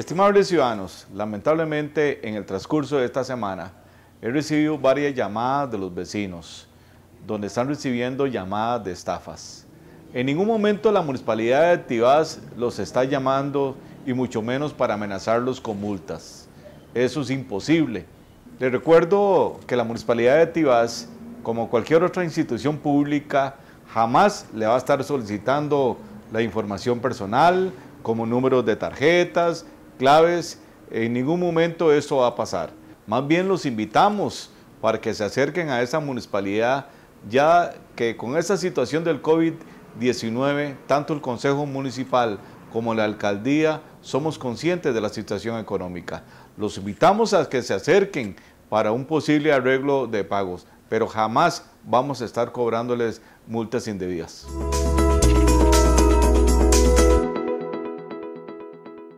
Estimables ciudadanos, lamentablemente en el transcurso de esta semana he recibido varias llamadas de los vecinos, donde están recibiendo llamadas de estafas. En ningún momento la municipalidad de Tibás los está llamando y mucho menos para amenazarlos con multas. Eso es imposible. Les recuerdo que la municipalidad de Tibás, como cualquier otra institución pública, jamás le va a estar solicitando la información personal, como números de tarjetas, claves, en ningún momento eso va a pasar. Más bien los invitamos para que se acerquen a esa municipalidad, ya que con esta situación del COVID-19, tanto el Consejo Municipal como la Alcaldía somos conscientes de la situación económica. Los invitamos a que se acerquen para un posible arreglo de pagos, pero jamás vamos a estar cobrándoles multas indebidas.